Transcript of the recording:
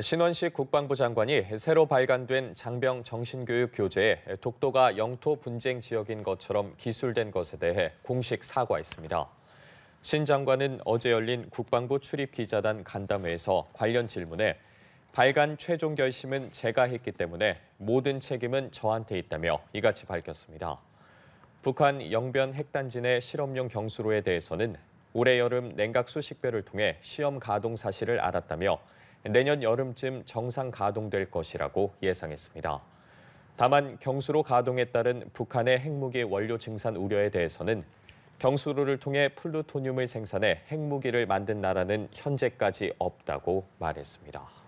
신원식 국방부 장관이 새로 발간된 장병 정신교육 교재에 독도가 영토 분쟁 지역인 것처럼 기술된 것에 대해 공식 사과했습니다. 신 장관은 어제 열린 국방부 출입 기자단 간담회에서 관련 질문에 발간 최종 결심은 제가 했기 때문에 모든 책임은 저한테 있다며 이같이 밝혔습니다. 북한 영변 핵단지 내 실험용 경수로에 대해서는 올해 여름 냉각수 식별을 통해 시험 가동 사실을 알았다며 내년 여름쯤 정상 가동될 것이라고 예상했습니다. 다만 경수로 가동에 따른 북한의 핵무기 원료 증산 우려에 대해서는 경수로를 통해 플루토늄을 생산해 핵무기를 만든 나라는 현재까지 없다고 말했습니다.